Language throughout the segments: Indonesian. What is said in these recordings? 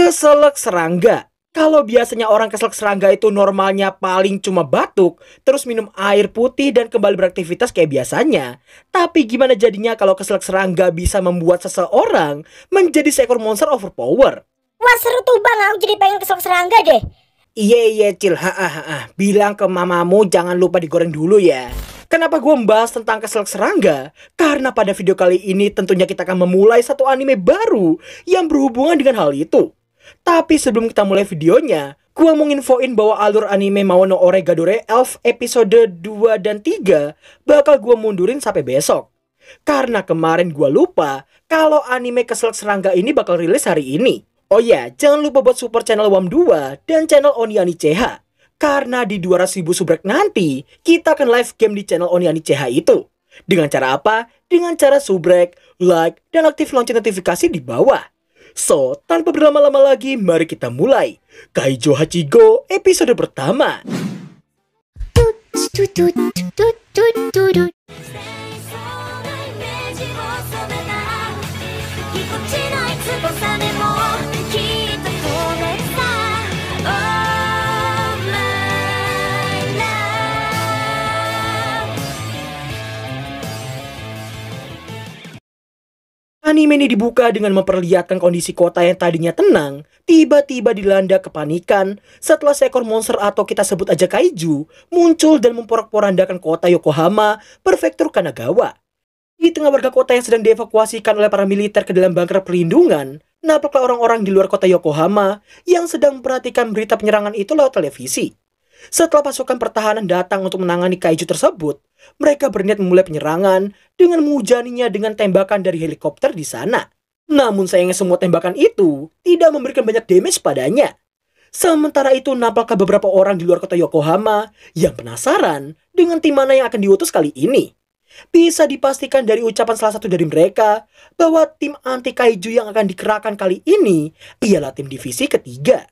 Keselak serangga. Kalau biasanya orang keselak serangga itu normalnya paling cuma batuk, terus minum air putih dan kembali beraktivitas kayak biasanya. Tapi gimana jadinya kalau keselak serangga bisa membuat seseorang menjadi seekor monster overpower? Wah seru tuh bang, aku jadi pengen keselak serangga deh. Iya iya Cil, ha, ha, ha. bilang ke mamamu jangan lupa digoreng dulu ya. Kenapa gue membahas tentang keselak serangga? Karena pada video kali ini tentunya kita akan memulai satu anime baru yang berhubungan dengan hal itu. Tapi sebelum kita mulai videonya, gua mau infoin bahwa alur anime Maono Oregadore Elf episode 2 dan 3 bakal gua mundurin sampai besok. Karena kemarin gua lupa kalau anime keselak serangga ini bakal rilis hari ini. Oh ya, jangan lupa buat support channel WAM2 dan channel Oni Oniani CH. Karena di ribu subrek nanti, kita akan live game di channel Oni Oniani CH itu. Dengan cara apa? Dengan cara subrek, like, dan aktif lonceng notifikasi di bawah. So, tanpa berlama-lama lagi, mari kita mulai. Kaijo Hachigo episode pertama. Anime ini dibuka dengan memperlihatkan kondisi kota yang tadinya tenang, tiba-tiba dilanda kepanikan setelah seekor monster atau kita sebut aja kaiju muncul dan memporak-porandakan kota Yokohama, prefektur Kanagawa. Di tengah warga kota yang sedang dievakuasikan oleh para militer ke dalam bunker perlindungan, nampaklah orang-orang di luar kota Yokohama yang sedang memperhatikan berita penyerangan itu lewat televisi. Setelah pasukan pertahanan datang untuk menangani kaiju tersebut, mereka berniat memulai penyerangan dengan menghujaninya dengan tembakan dari helikopter di sana. Namun sayangnya semua tembakan itu tidak memberikan banyak damage padanya. Sementara itu nampaklah beberapa orang di luar kota Yokohama yang penasaran dengan tim mana yang akan diutus kali ini. Bisa dipastikan dari ucapan salah satu dari mereka bahwa tim anti kaiju yang akan dikerahkan kali ini ialah tim divisi ketiga.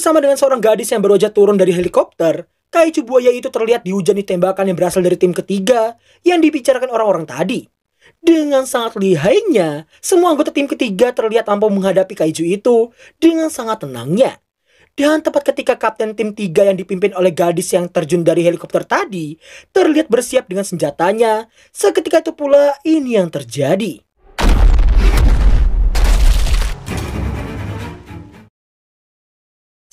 Bersama dengan seorang gadis yang berwajah turun dari helikopter, Kaiju buaya itu terlihat dihujani tembakan yang berasal dari tim ketiga yang dibicarakan orang-orang tadi. Dengan sangat lihainya, semua anggota tim ketiga terlihat mampu menghadapi kaiju itu dengan sangat tenangnya. Dan tepat ketika kapten tim tiga yang dipimpin oleh gadis yang terjun dari helikopter tadi terlihat bersiap dengan senjatanya, seketika itu pula ini yang terjadi.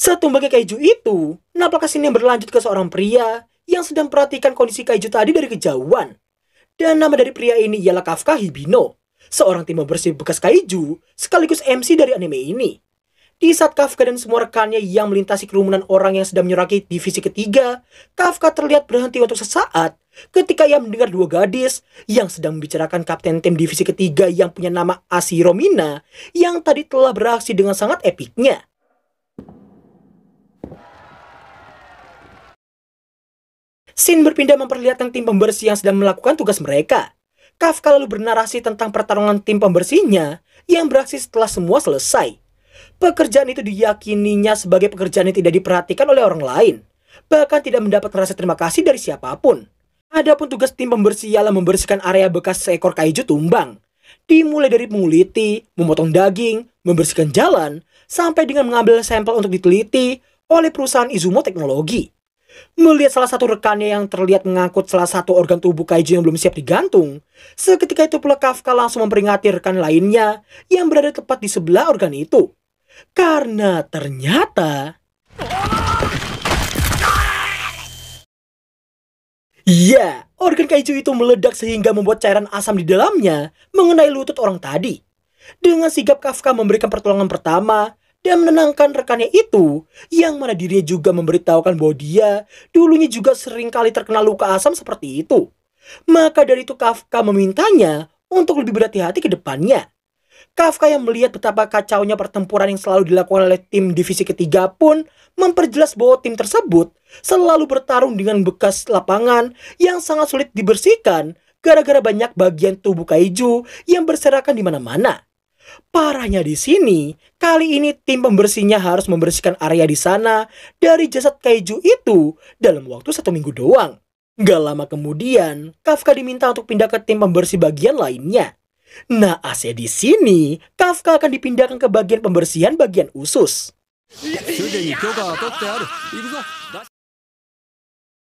Satu bagai kaiju itu nampaknya yang berlanjut ke seorang pria yang sedang perhatikan kondisi kaiju tadi dari kejauhan. Dan nama dari pria ini ialah Kafka Hibino, seorang tim bersih bekas kaiju sekaligus MC dari anime ini. Di saat Kafka dan semua rekannya yang melintasi kerumunan orang yang sedang menyuraki divisi ketiga, Kafka terlihat berhenti untuk sesaat ketika ia mendengar dua gadis yang sedang membicarakan kapten tim divisi ketiga yang punya nama Asiromina yang tadi telah beraksi dengan sangat epiknya. Sin berpindah memperlihatkan tim pembersih yang sedang melakukan tugas mereka. Kafka lalu bernarasi tentang pertarungan tim pembersihnya yang beraksi setelah semua selesai. Pekerjaan itu diyakininya sebagai pekerjaan yang tidak diperhatikan oleh orang lain, bahkan tidak mendapat rasa terima kasih dari siapapun. Adapun tugas tim pembersih ialah membersihkan area bekas seekor kaiju tumbang. Dimulai dari menguliti, memotong daging, membersihkan jalan, sampai dengan mengambil sampel untuk diteliti oleh perusahaan Izumo Teknologi. Melihat salah satu rekannya yang terlihat mengangkut salah satu organ tubuh kaiju yang belum siap digantung, seketika itu pula Kafka langsung memperingati rekan lainnya yang berada tepat di sebelah organ itu. Karena ternyata... Ya, organ kaiju itu meledak sehingga membuat cairan asam di dalamnya mengenai lutut orang tadi. Dengan sigap Kafka memberikan pertolongan pertama, dan menenangkan rekannya itu yang mana dirinya juga memberitahukan bahwa dia dulunya juga sering kali terkena luka asam seperti itu. Maka dari itu Kafka memintanya untuk lebih berhati-hati ke depannya. Kafka yang melihat betapa kacaunya pertempuran yang selalu dilakukan oleh tim divisi ketiga pun memperjelas bahwa tim tersebut selalu bertarung dengan bekas lapangan yang sangat sulit dibersihkan gara-gara banyak bagian tubuh kaiju yang berserakan di mana-mana. Parahnya di sini, kali ini tim pembersihnya harus membersihkan area di sana dari jasad kaiju itu dalam waktu satu minggu doang. Gak lama kemudian, Kafka diminta untuk pindah ke tim pembersih bagian lainnya. Nah, AC di sini, Kafka akan dipindahkan ke bagian pembersihan bagian usus.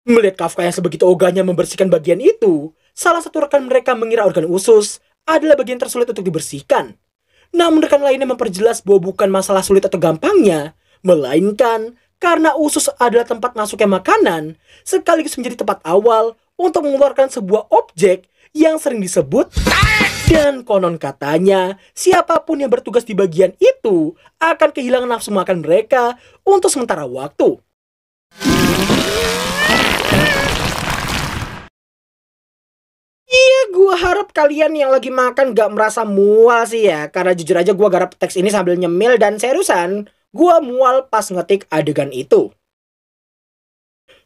Melihat Kafka yang sebegitu ogahnya membersihkan bagian itu, salah satu rekan mereka mengira organ usus adalah bagian tersulit untuk dibersihkan. Namun rekan lainnya memperjelas bahwa bukan masalah sulit atau gampangnya, melainkan karena usus adalah tempat masuknya makanan, sekaligus menjadi tempat awal untuk mengeluarkan sebuah objek yang sering disebut dan konon katanya siapapun yang bertugas di bagian itu akan kehilangan nafsu makan mereka untuk sementara waktu. gue harap kalian yang lagi makan gak merasa mual sih ya. Karena jujur aja gue garap teks ini sambil nyemil dan seriusan, gue mual pas ngetik adegan itu.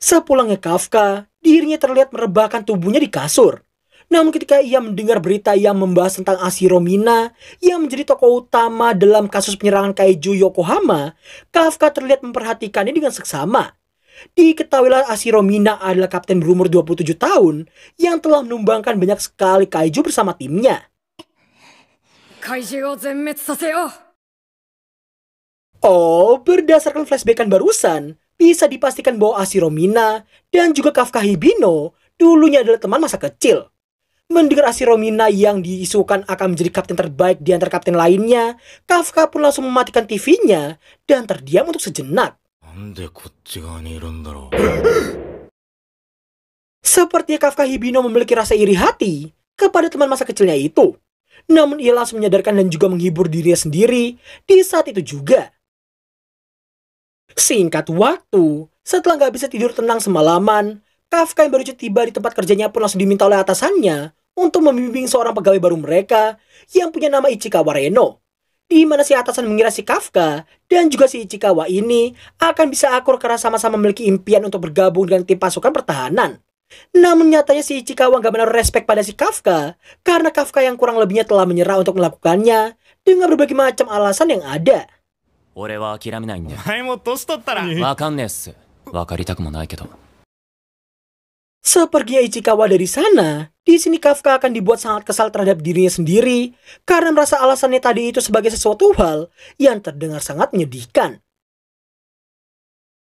Sepulangnya Kafka, dirinya terlihat merebahkan tubuhnya di kasur. Namun ketika ia mendengar berita yang membahas tentang Asiromina yang menjadi tokoh utama dalam kasus penyerangan kaiju Yokohama, Kafka terlihat memperhatikannya dengan seksama. Diketahuilah Asiromina adalah kapten berumur 27 tahun yang telah menumbangkan banyak sekali kaiju bersama timnya. Oh, berdasarkan flashbackan barusan, bisa dipastikan bahwa Asiromina dan juga Kafka Hibino dulunya adalah teman masa kecil. Mendengar Asiromina yang diisukan akan menjadi kapten terbaik di antara kapten lainnya, Kafka pun langsung mematikan TV-nya dan terdiam untuk sejenak. Seperti Kafka Hibino memiliki rasa iri hati kepada teman masa kecilnya itu. Namun ia langsung menyadarkan dan juga menghibur dirinya sendiri di saat itu juga. Singkat waktu, setelah nggak bisa tidur tenang semalaman, Kafka yang baru tiba di tempat kerjanya pun langsung diminta oleh atasannya untuk membimbing seorang pegawai baru mereka yang punya nama Ichikawa Reno di mana si atasan mengira si Kafka dan juga si Ichikawa ini akan bisa akur karena sama-sama memiliki impian untuk bergabung dengan tim pasukan pertahanan. Namun nyatanya si Ichikawa gak benar respect pada si Kafka karena Kafka yang kurang lebihnya telah menyerah untuk melakukannya dengan berbagai macam alasan yang ada. Sepertinya Ichikawa dari sana, di sini Kafka akan dibuat sangat kesal terhadap dirinya sendiri karena merasa alasannya tadi itu sebagai sesuatu hal yang terdengar sangat menyedihkan.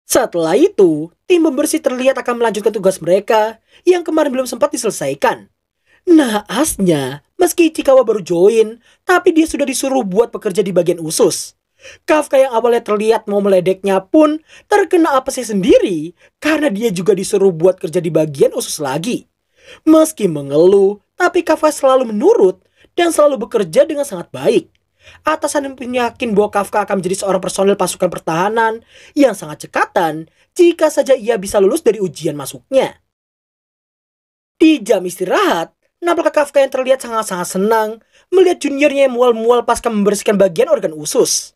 Setelah itu, tim pembersih terlihat akan melanjutkan tugas mereka yang kemarin belum sempat diselesaikan. Nah asnya meski Ichikawa baru join, tapi dia sudah disuruh buat pekerja di bagian usus. Kafka yang awalnya terlihat mau meledeknya pun terkena apa sih sendiri karena dia juga disuruh buat kerja di bagian usus lagi. Meski mengeluh, tapi Kafka selalu menurut dan selalu bekerja dengan sangat baik. Atasan yang yakin bahwa Kafka akan menjadi seorang personil pasukan pertahanan yang sangat cekatan jika saja ia bisa lulus dari ujian masuknya. Di jam istirahat, nampak Kafka yang terlihat sangat-sangat senang melihat juniornya yang mual-mual pasca membersihkan bagian organ usus.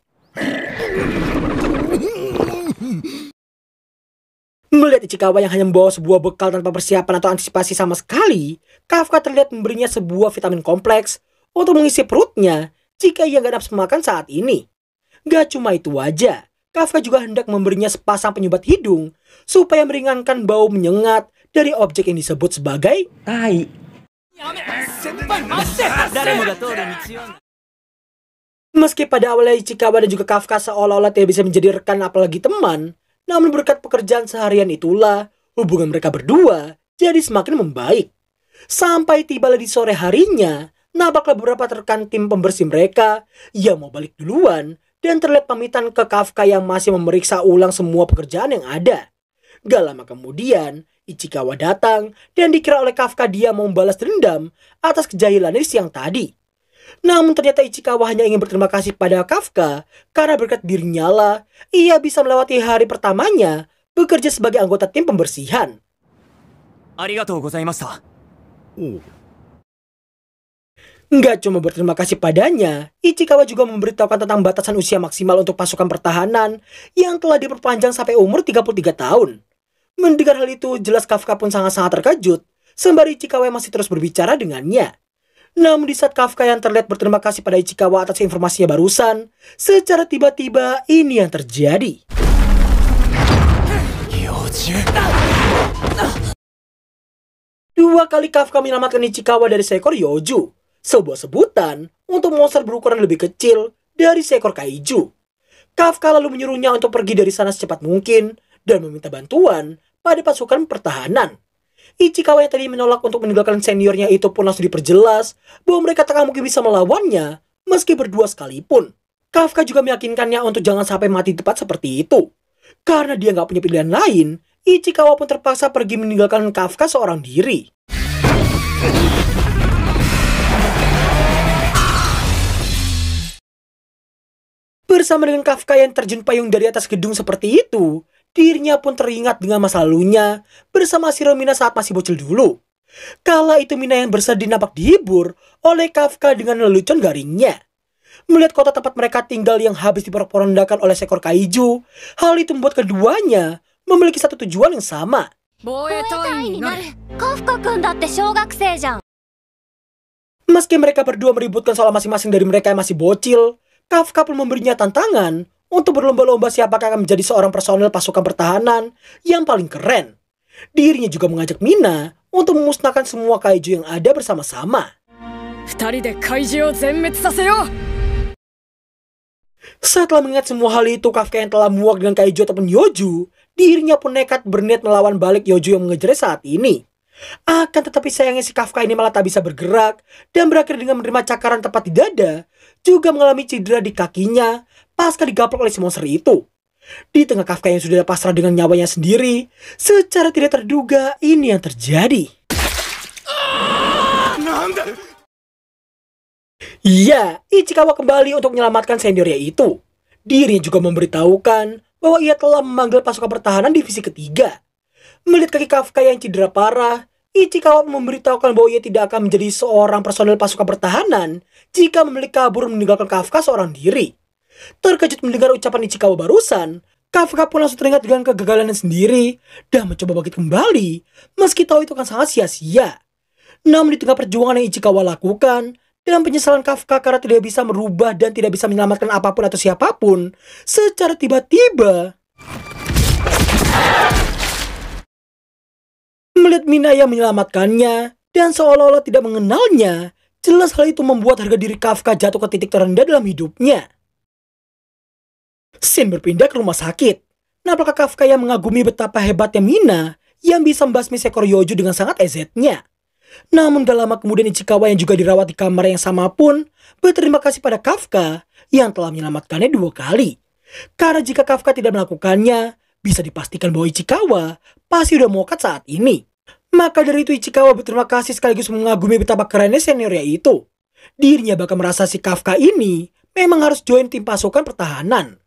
Melihat Ichikawa yang hanya membawa sebuah bekal tanpa persiapan atau antisipasi sama sekali, Kafka terlihat memberinya sebuah vitamin kompleks untuk mengisi perutnya jika ia gak nafsu makan saat ini. Gak cuma itu aja, Kafka juga hendak memberinya sepasang penyumbat hidung supaya meringankan bau menyengat dari objek yang disebut sebagai tai. Meski pada awalnya Ichikawa dan juga Kafka seolah-olah tidak bisa menjadi rekan apalagi teman, namun berkat pekerjaan seharian itulah, hubungan mereka berdua jadi semakin membaik. Sampai tiba di sore harinya, nampaklah beberapa terkan tim pembersih mereka yang mau balik duluan dan terlihat pamitan ke Kafka yang masih memeriksa ulang semua pekerjaan yang ada. Gak lama kemudian, Ichikawa datang dan dikira oleh Kafka dia mau membalas dendam atas kejahilan di siang tadi. Namun ternyata Ichikawa hanya ingin berterima kasih pada Kafka karena berkat dirinya lah ia bisa melewati hari pertamanya bekerja sebagai anggota tim pembersihan. Oh. Nggak cuma berterima kasih padanya, Ichikawa juga memberitahukan tentang batasan usia maksimal untuk pasukan pertahanan yang telah diperpanjang sampai umur 33 tahun. Mendengar hal itu, jelas Kafka pun sangat-sangat terkejut, sembari Ichikawa masih terus berbicara dengannya. Namun di saat Kafka yang terlihat berterima kasih pada Ichikawa atas informasinya barusan, secara tiba-tiba ini yang terjadi. Dua kali Kafka menyelamatkan Ichikawa dari seekor Yoju, sebuah sebutan untuk monster berukuran lebih kecil dari seekor Kaiju. Kafka lalu menyuruhnya untuk pergi dari sana secepat mungkin dan meminta bantuan pada pasukan pertahanan. Ichikawa yang tadi menolak untuk meninggalkan seniornya itu pun langsung diperjelas bahwa mereka tak mungkin bisa melawannya meski berdua sekalipun. Kafka juga meyakinkannya untuk jangan sampai mati tepat seperti itu. Karena dia nggak punya pilihan lain, Ichikawa pun terpaksa pergi meninggalkan Kafka seorang diri. Bersama dengan Kafka yang terjun payung dari atas gedung seperti itu, Dirinya pun teringat dengan masa lalunya bersama si Romina saat masih bocil dulu. Kala itu Mina yang bersedih nampak dihibur oleh Kafka dengan lelucon garingnya. Melihat kota tempat mereka tinggal yang habis diperporondakan oleh seekor kaiju, hal itu membuat keduanya memiliki satu tujuan yang sama. Meski mereka berdua meributkan soal masing-masing dari mereka yang masih bocil, Kafka pun memberinya tantangan untuk berlomba-lomba siapakah akan menjadi seorang personel pasukan pertahanan yang paling keren. Dirinya juga mengajak Mina untuk memusnahkan semua kaiju yang ada bersama-sama. Setelah mengingat semua hal itu, Kafka yang telah muak dengan kaiju ataupun Yoju, dirinya pun nekat berniat melawan balik Yoju yang mengejar saat ini. Akan tetapi sayangnya si Kafka ini malah tak bisa bergerak dan berakhir dengan menerima cakaran tepat di dada, juga mengalami cedera di kakinya, pasca digaplok oleh si monster itu. Di tengah Kafka yang sudah pasrah dengan nyawanya sendiri, secara tidak terduga ini yang terjadi. Iya, Ichikawa kembali untuk menyelamatkan seniornya itu. Dirinya juga memberitahukan bahwa ia telah memanggil pasukan pertahanan divisi ketiga. Melihat kaki Kafka yang cedera parah, Ichikawa memberitahukan bahwa ia tidak akan menjadi seorang personel pasukan pertahanan jika memiliki kabur meninggalkan Kafka seorang diri. Terkejut mendengar ucapan Ichikawa barusan, Kafka pun langsung teringat dengan kegagalannya sendiri dan mencoba bangkit kembali, meski tahu itu akan sangat sia-sia. Namun di tengah perjuangan yang Ichikawa lakukan, dalam penyesalan Kafka karena tidak bisa merubah dan tidak bisa menyelamatkan apapun atau siapapun, secara tiba-tiba... Melihat Minaya menyelamatkannya, dan seolah-olah tidak mengenalnya, jelas hal itu membuat harga diri Kafka jatuh ke titik terendah dalam hidupnya. Sin berpindah ke rumah sakit. Nah, apakah Kafka yang mengagumi betapa hebatnya Mina yang bisa membasmi seekor Yoju dengan sangat ezetnya. Namun gak lama kemudian Ichikawa yang juga dirawat di kamar yang sama pun berterima kasih pada Kafka yang telah menyelamatkannya dua kali. Karena jika Kafka tidak melakukannya, bisa dipastikan bahwa Ichikawa pasti udah mokat saat ini. Maka dari itu Ichikawa berterima kasih sekaligus mengagumi betapa kerennya seniornya itu. Dirinya bakal merasa si Kafka ini memang harus join tim pasukan pertahanan.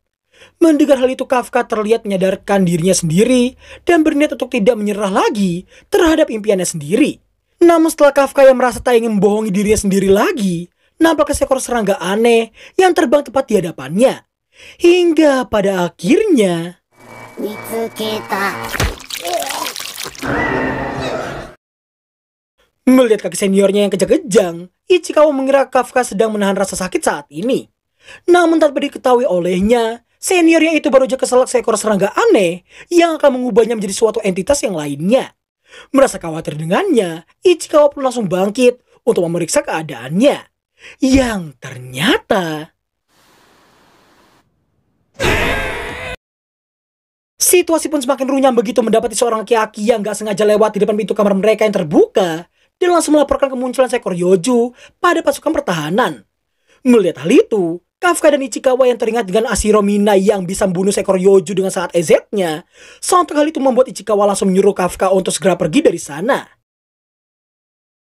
Mendengar hal itu Kafka terlihat menyadarkan dirinya sendiri dan berniat untuk tidak menyerah lagi terhadap impiannya sendiri. Namun setelah Kafka yang merasa tak ingin membohongi dirinya sendiri lagi, nampak seekor serangga aneh yang terbang tepat di hadapannya. Hingga pada akhirnya... Melihat kaki seniornya yang kejang-kejang, Ichikawa mengira Kafka sedang menahan rasa sakit saat ini. Namun tanpa diketahui olehnya, Senior yang itu baru aja keselak seekor serangga aneh yang akan mengubahnya menjadi suatu entitas yang lainnya. Merasa khawatir dengannya, Ichikawa pun langsung bangkit untuk memeriksa keadaannya. Yang ternyata... Situasi pun semakin runyam begitu mendapati seorang laki-laki yang gak sengaja lewat di depan pintu kamar mereka yang terbuka dan langsung melaporkan kemunculan seekor Yoju pada pasukan pertahanan. Melihat hal itu, Kafka dan Ichikawa yang teringat dengan Ashiro Mina yang bisa membunuh seekor Yoju dengan saat EZ-nya. hal itu membuat Ichikawa langsung menyuruh Kafka untuk segera pergi dari sana.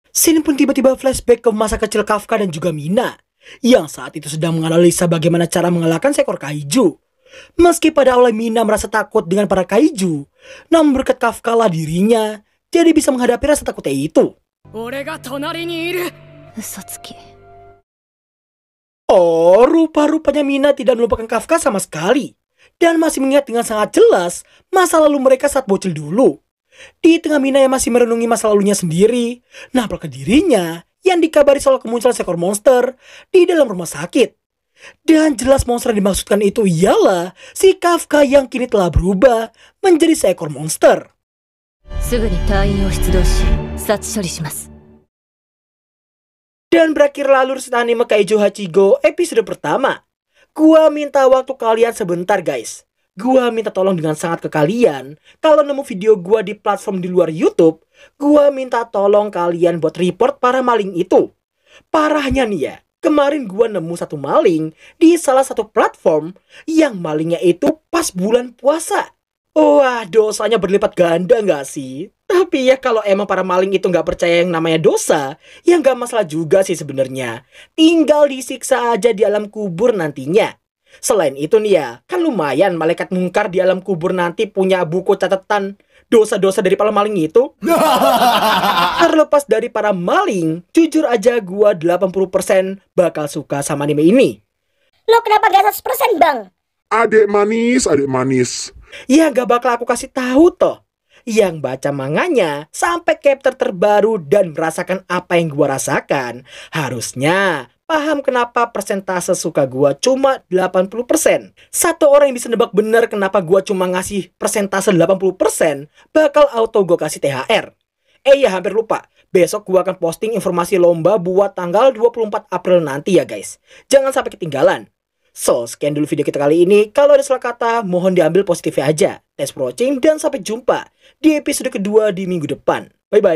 Sin pun tiba-tiba flashback ke masa kecil Kafka dan juga Mina, yang saat itu sedang menganalisa bagaimana cara mengalahkan seekor kaiju. Meski pada awalnya Mina merasa takut dengan para kaiju, namun berkat Kafka lah dirinya, jadi bisa menghadapi rasa takutnya itu. Oh, rupa-rupanya Mina tidak melupakan Kafka sama sekali. Dan masih mengingat dengan sangat jelas masa lalu mereka saat bocil dulu. Di tengah Mina yang masih merenungi masa lalunya sendiri, nabrak ke dirinya yang dikabari soal kemunculan seekor monster di dalam rumah sakit. Dan jelas monster yang dimaksudkan itu ialah si Kafka yang kini telah berubah menjadi seekor monster. Dan berakhir lalu Lurstani Mekaijo Hachigo episode pertama. Gua minta waktu kalian sebentar guys. Gua minta tolong dengan sangat ke kalian. Kalau nemu video gua di platform di luar YouTube, gua minta tolong kalian buat report para maling itu. Parahnya nih ya, kemarin gua nemu satu maling di salah satu platform yang malingnya itu pas bulan puasa. Wah, dosanya berlipat ganda nggak sih? Tapi ya kalau emang para maling itu nggak percaya yang namanya dosa, ya nggak masalah juga sih sebenarnya. Tinggal disiksa aja di alam kubur nantinya. Selain itu nih ya, kan lumayan malaikat mungkar di alam kubur nanti punya buku catatan dosa-dosa dari para maling itu. Terlepas dari para maling, jujur aja gua 80% bakal suka sama anime ini. Lo kenapa gak 100% bang? Adik manis, adik manis. Ya gak bakal aku kasih tahu toh. Iya, yang baca manganya sampai chapter terbaru dan merasakan apa yang gua rasakan, harusnya paham kenapa persentase suka gua cuma 80%. Satu orang yang bisa nebak bener kenapa gua cuma ngasih persentase 80%, bakal auto gua kasih THR. Eh ya hampir lupa, besok gua akan posting informasi lomba buat tanggal 24 April nanti ya guys. Jangan sampai ketinggalan. So, sekian dulu video kita kali ini. Kalau ada salah kata, mohon diambil positifnya aja. Thanks for watching dan sampai jumpa di episode kedua di minggu depan. Bye-bye.